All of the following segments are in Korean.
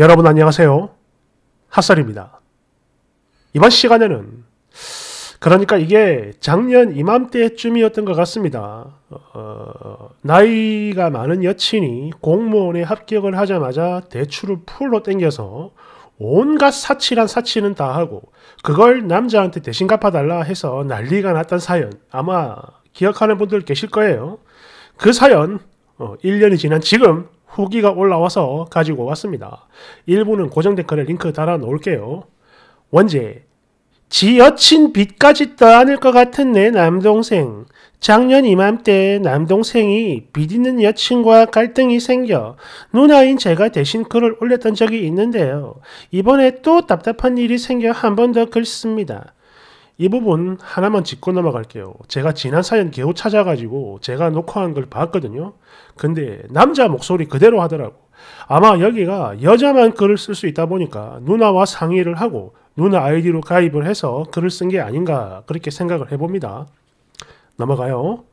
여러분 안녕하세요. 핫설입니다. 이번 시간에는 그러니까 이게 작년 이맘때쯤이었던 것 같습니다. 어, 어 나이가 많은 여친이 공무원에 합격을 하자마자 대출을 풀로 땡겨서 온갖 사치란 사치는 다 하고 그걸 남자한테 대신 갚아달라 해서 난리가 났던 사연 아마 기억하는 분들 계실 거예요. 그 사연 어, 1년이 지난 지금 후기가 올라와서 가지고 왔습니다. 일부는 고정 댓글에 링크 달아 놓을게요. 원제 지 여친 빚까지 떠안을 것 같은 내 남동생. 작년 이맘때 남동생이 빚 있는 여친과 갈등이 생겨 누나인 제가 대신 글을 올렸던 적이 있는데요. 이번에 또 답답한 일이 생겨 한 번 더 글 씁니다. 이 부분 하나만 짚고 넘어갈게요. 제가 지난 사연 겨우 찾아가지고 제가 녹화한 걸 봤거든요. 근데 남자 목소리 그대로 하더라고. 아마 여기가 여자만 글을 쓸 수 있다 보니까 누나와 상의를 하고 누나 아이디로 가입을 해서 글을 쓴 게 아닌가 그렇게 생각을 해봅니다. 넘어가요.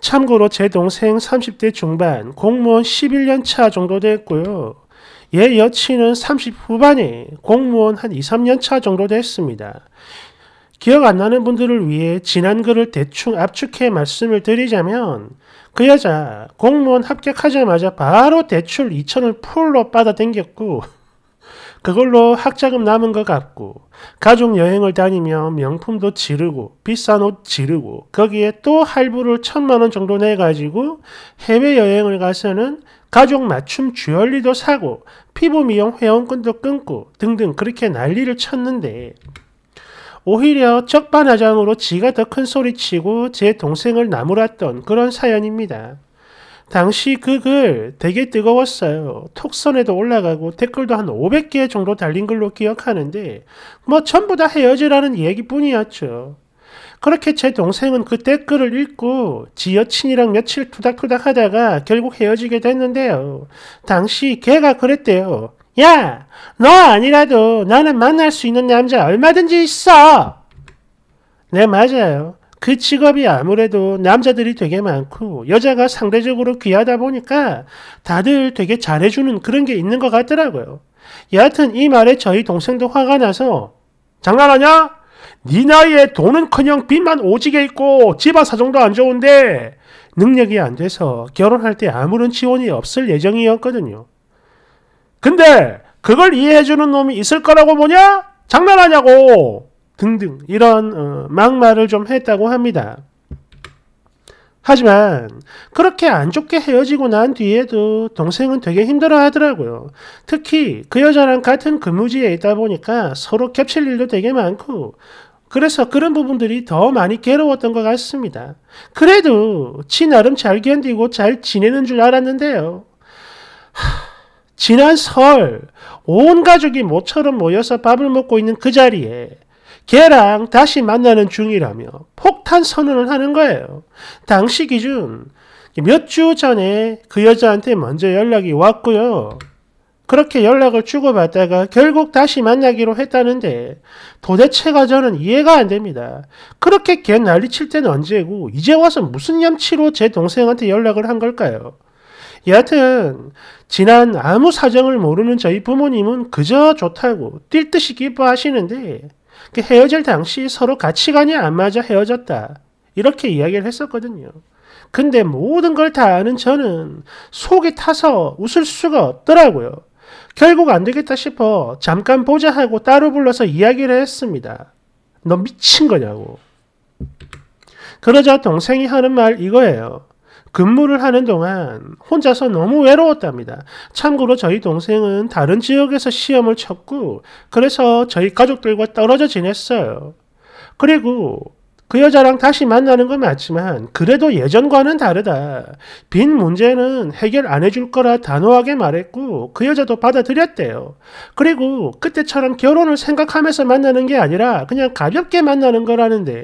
참고로 제 동생 30대 중반 공무원 11년 차 정도 됐고요. 얘 예, 여친은 30 후반에 공무원 한 2, 3년 차 정도 됐습니다. 기억 안 나는 분들을 위해 지난 글을 대충 압축해 말씀을 드리자면 그 여자 공무원 합격하자마자 바로 대출 2천을 풀로 받아당겼고 그걸로 학자금 남은 것 같고 가족 여행을 다니며 명품도 지르고 비싼 옷 지르고 거기에 또 할부를 천만 원 정도 내가지고 해외여행을 가서는 가족 맞춤 주얼리도 사고 피부 미용 회원권도 끊고 등등 그렇게 난리를 쳤는데 오히려 적반하장으로 지가 더 큰 소리치고 제 동생을 나무랐던 그런 사연입니다. 당시 그 글 되게 뜨거웠어요. 톡선에도 올라가고 댓글도 한 500개 정도 달린 걸로 기억하는데 뭐 전부 다 헤어지라는 얘기뿐이었죠. 그렇게 제 동생은 그 댓글을 읽고 지 여친이랑 며칠 투닥투닥 하다가 결국 헤어지게 됐는데요. 당시 걔가 그랬대요. 야, 너 아니라도 나는 만날 수 있는 남자 얼마든지 있어. 네, 맞아요. 그 직업이 아무래도 남자들이 되게 많고 여자가 상대적으로 귀하다 보니까 다들 되게 잘해주는 그런 게 있는 것 같더라고요. 여하튼 이 말에 저희 동생도 화가 나서 장난하냐? 네 나이에 돈은커녕 빚만 오지게 있고 집안 사정도 안 좋은데 능력이 안 돼서 결혼할 때 아무런 지원이 없을 예정이었거든요. 근데 그걸 이해해주는 놈이 있을 거라고 보냐 장난하냐고! 등등 이런 어, 막말을 좀 했다고 합니다. 하지만 그렇게 안 좋게 헤어지고 난 뒤에도 동생은 되게 힘들어 하더라고요. 특히 그 여자랑 같은 근무지에 있다 보니까 서로 겹칠 일도 되게 많고 그래서 그런 부분들이 더 많이 괴로웠던 것 같습니다. 그래도 지 나름 잘 견디고 잘 지내는 줄 알았는데요. 하... 지난 설 온 가족이 모처럼 모여서 밥을 먹고 있는 그 자리에 걔랑 다시 만나는 중이라며 폭탄 선언을 하는 거예요. 당시 기준 몇 주 전에 그 여자한테 먼저 연락이 왔고요. 그렇게 연락을 주고받다가 결국 다시 만나기로 했다는데 도대체가 저는 이해가 안 됩니다. 그렇게 걔 난리칠 때는 언제고 이제 와서 무슨 염치로 제 동생한테 연락을 한 걸까요? 여하튼 지난 아무 사정을 모르는 저희 부모님은 그저 좋다고 뛸 듯이 기뻐하시는데 그 헤어질 당시 서로 가치관이 안 맞아 헤어졌다. 이렇게 이야기를 했었거든요. 근데 모든 걸 다 아는 저는 속이 타서 웃을 수가 없더라고요. 결국 안 되겠다 싶어 잠깐 보자 하고 따로 불러서 이야기를 했습니다. 너 미친 거냐고. 그러자 동생이 하는 말 이거예요. 근무를 하는 동안 혼자서 너무 외로웠답니다. 참고로 저희 동생은 다른 지역에서 시험을 쳤고, 그래서 저희 가족들과 떨어져 지냈어요. 그리고 그 여자랑 다시 만나는 건 맞지만 그래도 예전과는 다르다. 빈 문제는 해결 안 해줄 거라 단호하게 말했고 그 여자도 받아들였대요. 그리고 그때처럼 결혼을 생각하면서 만나는 게 아니라 그냥 가볍게 만나는 거라는데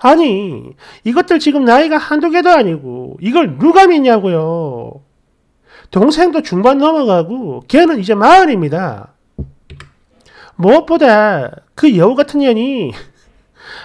아니 이것들 지금 나이가 한두 개도 아니고 이걸 누가 믿냐고요. 동생도 중반 넘어가고 걔는 이제 마흔입니다. 무엇보다 그 여우 같은 년이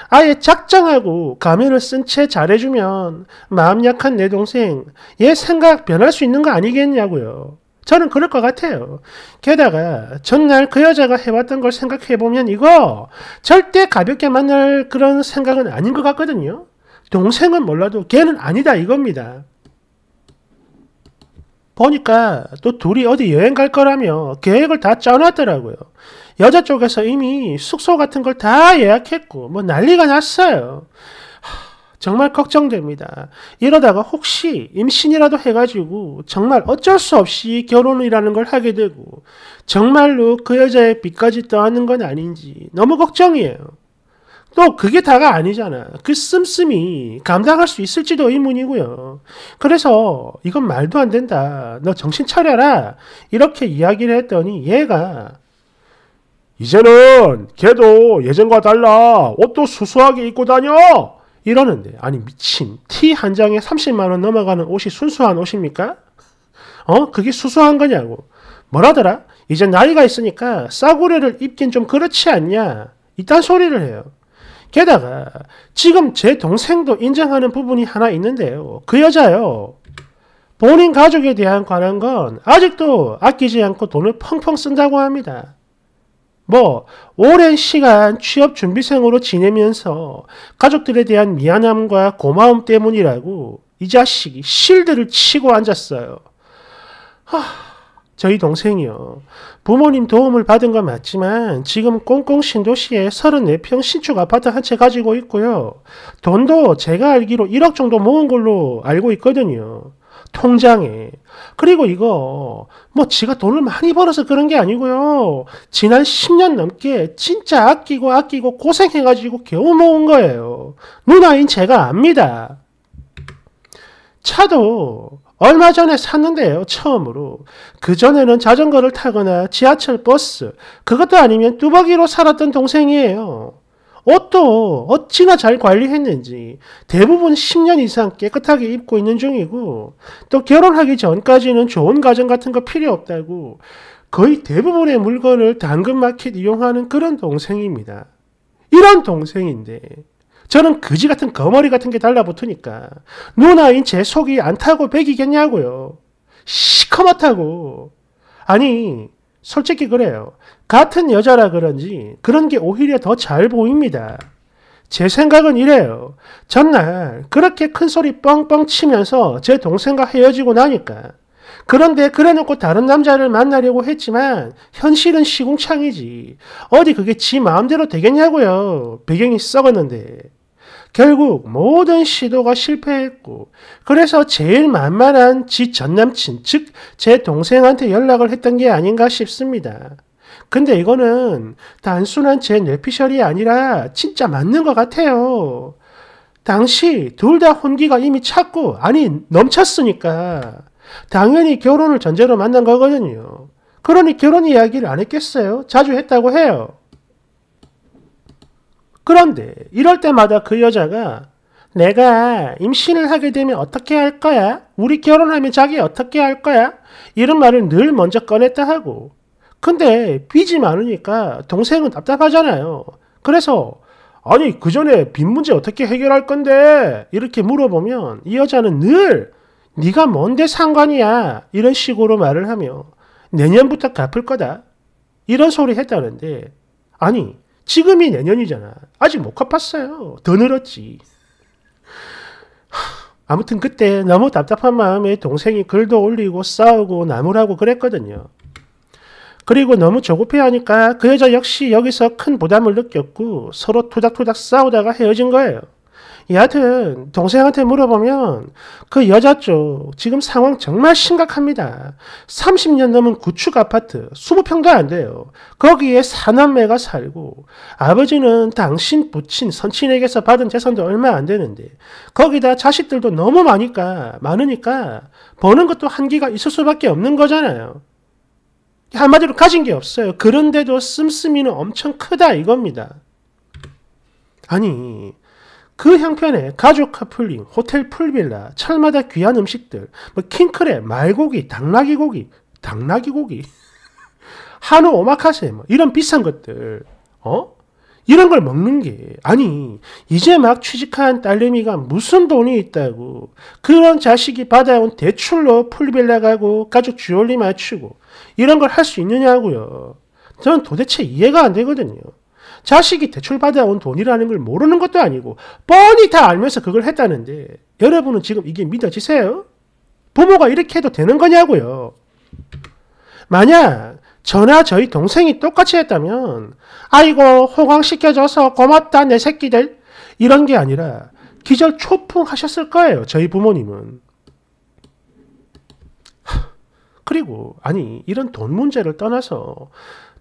아예 작정하고 가면을 쓴 채 잘해주면 마음 약한 내 동생 얘 생각 변할 수 있는 거 아니겠냐고요. 저는 그럴 것 같아요. 게다가 전날 그 여자가 해왔던 걸 생각해보면 이거 절대 가볍게 만날 그런 생각은 아닌 것 같거든요. 동생은 몰라도 걔는 아니다 이겁니다. 보니까 또 둘이 어디 여행 갈 거라며 계획을 다 짜놨더라고요. 여자 쪽에서 이미 숙소 같은 걸 다 예약했고 뭐 난리가 났어요. 정말 걱정됩니다. 이러다가 혹시 임신이라도 해가지고 정말 어쩔 수 없이 결혼이라는 걸 하게 되고 정말로 그 여자의 빚까지 떠안는 건 아닌지 너무 걱정이에요. 또 그게 다가 아니잖아. 그 씀씀이 감당할 수 있을지도 의문이고요. 그래서 이건 말도 안 된다. 너 정신 차려라. 이렇게 이야기를 했더니 얘가 이제는 걔도 예전과 달라 옷도 수수하게 입고 다녀 이러는데 아니 미친 티 한 장에 30만원 넘어가는 옷이 순수한 옷입니까? 어? 그게 수수한 거냐고 뭐라더라? 이제 나이가 있으니까 싸구려를 입긴 좀 그렇지 않냐 이딴 소리를 해요 게다가 지금 제 동생도 인정하는 부분이 하나 있는데요 그 여자요 본인 가족에 대한 관한 건 아직도 아끼지 않고 돈을 펑펑 쓴다고 합니다 뭐 오랜 시간 취업 준비생으로 지내면서 가족들에 대한 미안함과 고마움 때문이라고 이 자식이 실드를 치고 앉았어요. 하, 저희 동생이요. 부모님 도움을 받은 건 맞지만 지금 꽁꽁 신도시에 34평 신축 아파트 한 채 가지고 있고요. 돈도 제가 알기로 1억 정도 모은 걸로 알고 있거든요. 통장에. 그리고 이거 뭐 지가 돈을 많이 벌어서 그런 게 아니고요. 지난 10년 넘게 진짜 아끼고 아끼고 고생해가지고 겨우 모은 거예요. 누나인 제가 압니다. 차도 얼마 전에 샀는데요, 처음으로. 그전에는 자전거를 타거나 지하철 버스, 그것도 아니면 뚜벅이로 살았던 동생이에요. 어떠, 어찌나 잘 관리했는지 대부분 10년 이상 깨끗하게 입고 있는 중이고 또 결혼하기 전까지는 좋은 가정 같은 거 필요 없다고 거의 대부분의 물건을 당근마켓 이용하는 그런 동생입니다. 이런 동생인데 저는 그지 같은 거머리 같은 게 달라붙으니까 누나인 제 속이 안 타고 배기겠냐고요. 시커멓다고. 아니 솔직히 그래요. 같은 여자라 그런지 그런 게 오히려 더 잘 보입니다. 제 생각은 이래요. 전날 그렇게 큰 소리 뻥뻥 치면서 제 동생과 헤어지고 나니까 그런데 그래놓고 다른 남자를 만나려고 했지만 현실은 시궁창이지. 어디 그게 지 마음대로 되겠냐고요. 배경이 썩었는데. 결국 모든 시도가 실패했고 그래서 제일 만만한 지 전남친 즉 제 동생한테 연락을 했던 게 아닌가 싶습니다. 근데 이거는 단순한 제 뇌피셜이 아니라 진짜 맞는 것 같아요. 당시 둘 다 혼기가 이미 찼고, 아니, 넘쳤으니까. 당연히 결혼을 전제로 만난 거거든요. 그러니 결혼 이야기를 안 했겠어요? 자주 했다고 해요. 그런데 이럴 때마다 그 여자가 내가 임신을 하게 되면 어떻게 할 거야? 우리 결혼하면 자기 어떻게 할 거야? 이런 말을 늘 먼저 꺼냈다 하고 근데 빚이 많으니까 동생은 답답하잖아요. 그래서 아니 그 전에 빚 문제 어떻게 해결할 건데 이렇게 물어보면 이 여자는 늘 네가 뭔데 상관이야 이런 식으로 말을 하며 내년부터 갚을 거다 이런 소리 했다는데 아니 지금이 내년이잖아 아직 못 갚았어요 더 늘었지 아무튼 그때 너무 답답한 마음에 동생이 글도 올리고 싸우고 나무라고 그랬거든요 그리고 너무 조급해하니까 그 여자 역시 여기서 큰 부담을 느꼈고 서로 토닥토닥 싸우다가 헤어진 거예요. 여하튼 동생한테 물어보면 그 여자 쪽 지금 상황 정말 심각합니다. 30년 넘은 구축 아파트 20평도 안 돼요. 거기에 사남매가 살고 아버지는 당신 부친 선친에게서 받은 재산도 얼마 안 되는데 거기다 자식들도 너무 많으니까 많으니까 버는 것도 한계가 있을 수밖에 없는 거잖아요. 한마디로 가진 게 없어요. 그런데도 씀씀이는 엄청 크다 이겁니다. 아니, 그 형편에 가족 카플링 호텔 풀빌라, 철마다 귀한 음식들, 뭐 킹크랩, 말고기, 당나귀 고기, 당나귀 고기, 한우 오마카세, 뭐 이런 비싼 것들, 어? 이런 걸 먹는 게 아니 이제 막 취직한 딸내미가 무슨 돈이 있다고 그런 자식이 받아온 대출로 풀빌라 가고 가족 주얼리 맞추고 이런 걸 할 수 있느냐고요. 저는 도대체 이해가 안 되거든요. 자식이 대출 받아온 돈이라는 걸 모르는 것도 아니고 뻔히 다 알면서 그걸 했다는데 여러분은 지금 이게 믿어지세요? 부모가 이렇게 해도 되는 거냐고요. 만약 저나 저희 동생이 똑같이 했다면 아이고 호강시켜줘서 고맙다 내 새끼들 이런 게 아니라 기절 초풍하셨을 거예요. 저희 부모님은. 그리고 아니 이런 돈 문제를 떠나서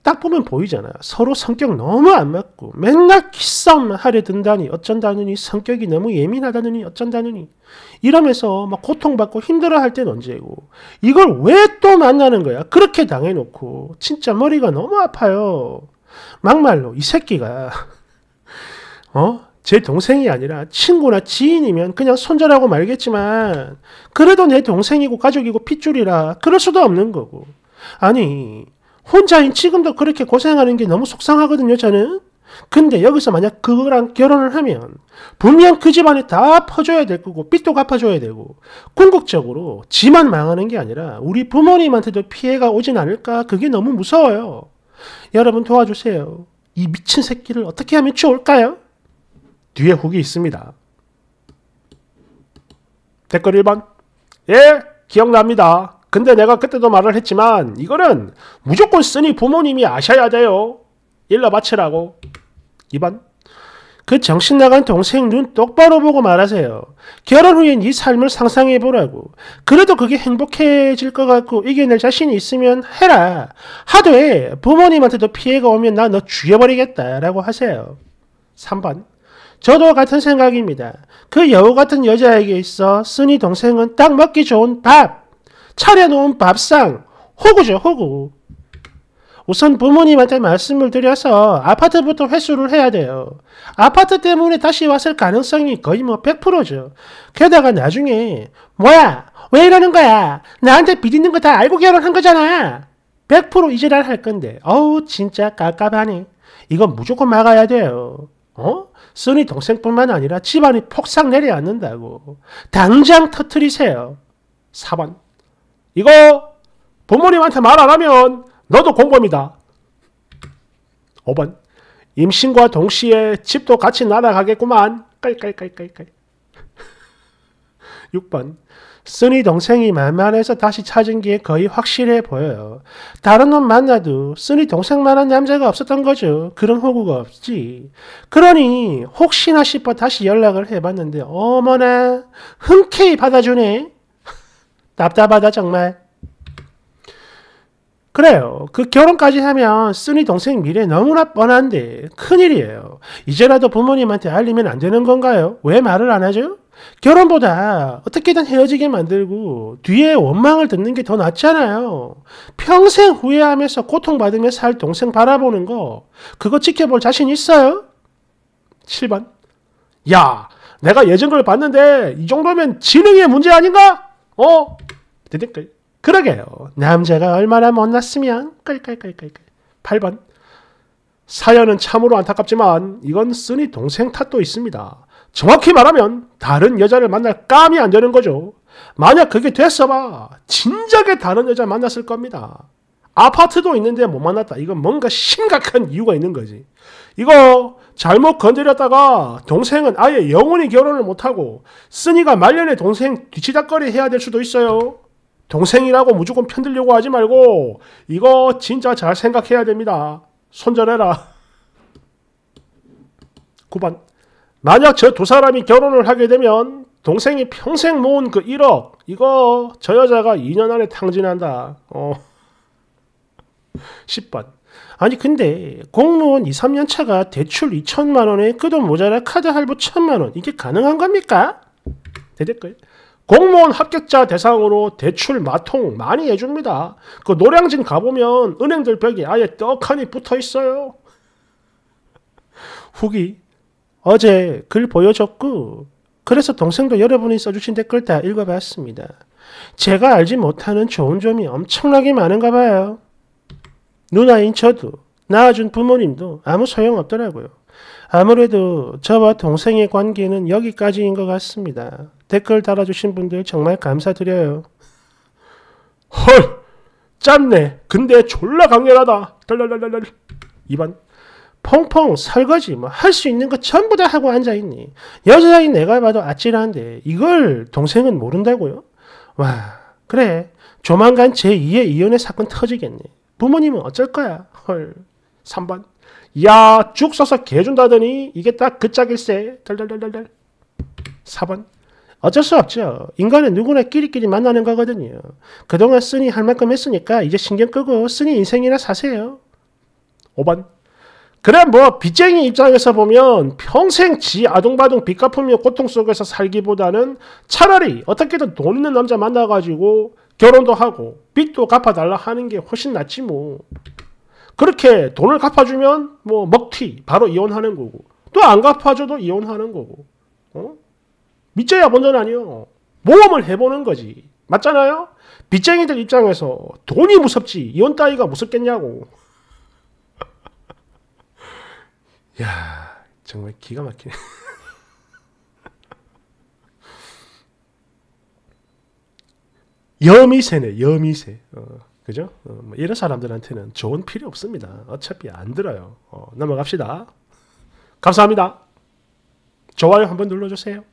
딱 보면 보이잖아. 서로 성격 너무 안 맞고 맨날 키싸움만 하려 든다니 어쩐다느니 성격이 너무 예민하다느니 어쩐다느니 이러면서 막 고통받고 힘들어할 땐 언제고 이걸 왜 또 만나는 거야? 그렇게 당해놓고 진짜 머리가 너무 아파요. 막말로 이 새끼가 어? 제 동생이 아니라 친구나 지인이면 그냥 손절하고 말겠지만 그래도 내 동생이고 가족이고 핏줄이라 그럴 수도 없는 거고 아니 혼자인 지금도 그렇게 고생하는 게 너무 속상하거든요, 저는. 근데 여기서 만약 그거랑 결혼을 하면 분명 그 집안에 다 퍼줘야 될 거고 빚도 갚아줘야 되고 궁극적으로 지만 망하는 게 아니라 우리 부모님한테도 피해가 오진 않을까 그게 너무 무서워요. 여러분 도와주세요. 이 미친 새끼를 어떻게 하면 좋을까요? 뒤에 훅이 있습니다. 댓글 1번 예 기억납니다. 근데 내가 그때도 말을 했지만 이거는 무조건 쓰니 부모님이 아셔야 돼요. 일러 바치라고. 2번. 그 정신 나간 동생 눈 똑바로 보고 말하세요. 결혼 후엔 이 삶을 상상해 보라고. 그래도 그게 행복해질 것 같고 이겨낼 자신이 있으면 해라. 하도에 부모님한테도 피해가 오면 나 너 죽여버리겠다라고 하세요. 3번. 저도 같은 생각입니다. 그 여우 같은 여자에게 있어 쓰니 동생은 딱 먹기 좋은 밥. 차려놓은 밥상 호구죠 호구 우선 부모님한테 말씀을 드려서 아파트부터 회수를 해야 돼요. 아파트 때문에 다시 왔을 가능성이 거의 뭐 100%죠. 게다가 나중에 뭐야 왜 이러는 거야 나한테 비리는 거 다 알고 결혼한 거잖아 100% 이지랄 할 건데 어우 진짜 깝깝하네 이건 무조건 막아야 돼요. 어? 쓰니 동생뿐만 아니라 집안이 폭삭 내려앉는다고 당장 터트리세요. 4번 이거 부모님한테 말 안 하면 너도 공범이다. 5번 임신과 동시에 집도 같이 날아가겠구만. 깔깔깔깔깔. 6번 쓰니 동생이 만만해서 다시 찾은 게 거의 확실해 보여요. 다른 놈 만나도 쓰니 동생만한 남자가 없었던 거죠. 그런 호구가 없지. 그러니 혹시나 싶어 다시 연락을 해봤는데 어머나 흔쾌히 받아주네. 답답하다 정말. 그래요. 그 결혼까지 하면 쓰니 동생 미래 너무나 뻔한데 큰일이에요. 이제라도 부모님한테 알리면 안 되는 건가요? 왜 말을 안 하죠? 결혼보다 어떻게든 헤어지게 만들고 뒤에 원망을 듣는 게 더 낫잖아요. 평생 후회하면서 고통받으며 살 동생 바라보는 거 그거 지켜볼 자신 있어요? 7번 야 내가 예전 걸 봤는데 이 정도면 지능의 문제 아닌가? 어? 띠띠끌. 그러게요. 남자가 얼마나 못났으면 끌끌끌끌끌. 8번. 사연은 참으로 안타깝지만 이건 쓰니 동생 탓도 있습니다. 정확히 말하면 다른 여자를 만날 깜이 안 되는 거죠. 만약 그게 됐어봐 진작에 다른 여자 만났을 겁니다. 아파트도 있는데 못 만났다. 이건 뭔가 심각한 이유가 있는 거지. 이거 잘못 건드렸다가 동생은 아예 영원히 결혼을 못하고 쓰니가 말년에 동생 뒤치다거리 해야 될 수도 있어요. 동생이라고 무조건 편들려고 하지 말고 이거 진짜 잘 생각해야 됩니다. 손절해라. 9번 만약 저 두 사람이 결혼을 하게 되면 동생이 평생 모은 그 1억 이거 저 여자가 2년 안에 탕진한다. 어. 10번 아니 근데 공무원 2, 3년 차가 대출 2천만 원에 그 돈 모자라 카드 할부 1 천만 원 이게 가능한 겁니까? 대댓글 공무원 합격자 대상으로 대출 마통 많이 해줍니다. 그 노량진 가보면 은행들 벽에 아예 떡하니 붙어 있어요. 후기 어제 글 보여줬고 그래서 동생도 여러분이 써주신 댓글 다 읽어봤습니다. 제가 알지 못하는 좋은 점이 엄청나게 많은가 봐요. 누나인 저도 낳아준 부모님도 아무 소용없더라고요. 아무래도 저와 동생의 관계는 여기까지인 것 같습니다. 댓글 달아주신 분들 정말 감사드려요. 헐! 짠네! 근데 졸라 강렬하다! 덜덜덜덜 2번 펑펑 설거지 뭐할 수 있는 거 전부 다 하고 앉아있니 여자인 내가 봐도 아찔한데 이걸 동생은 모른다고요? 와 그래 조만간 제2의 이혼의 사건 터지겠네 부모님은 어쩔 거야 헐 3번 야쭉 써서 개준다더니 이게 딱 그 짝일세 덜덜덜덜 4번 어쩔 수 없죠. 인간은 누구나 끼리끼리 만나는 거거든요. 그동안 쓰니 할 만큼 했으니까 이제 신경 끄고 쓰니 인생이나 사세요. 5번. 그래 뭐 빚쟁이 입장에서 보면 평생 지 아둥바둥 빚 갚으며 고통 속에서 살기보다는 차라리 어떻게든 돈 있는 남자 만나가지고 결혼도 하고 빚도 갚아달라 하는 게 훨씬 낫지 뭐. 그렇게 돈을 갚아주면 뭐 먹튀 바로 이혼하는 거고 또 안 갚아줘도 이혼하는 거고 어? 믿져야 본전 아니요. 모험을 해보는 거지. 맞잖아요? 빚쟁이들 입장에서 돈이 무섭지 이혼 따위가 무섭겠냐고. 야 정말 기가 막히네. 여미세네 여미세. 어, 그죠? 어, 뭐 이런 사람들한테는 좋은 필요 없습니다. 어차피 안 들어요. 어, 넘어갑시다. 감사합니다. 좋아요 한번 눌러주세요.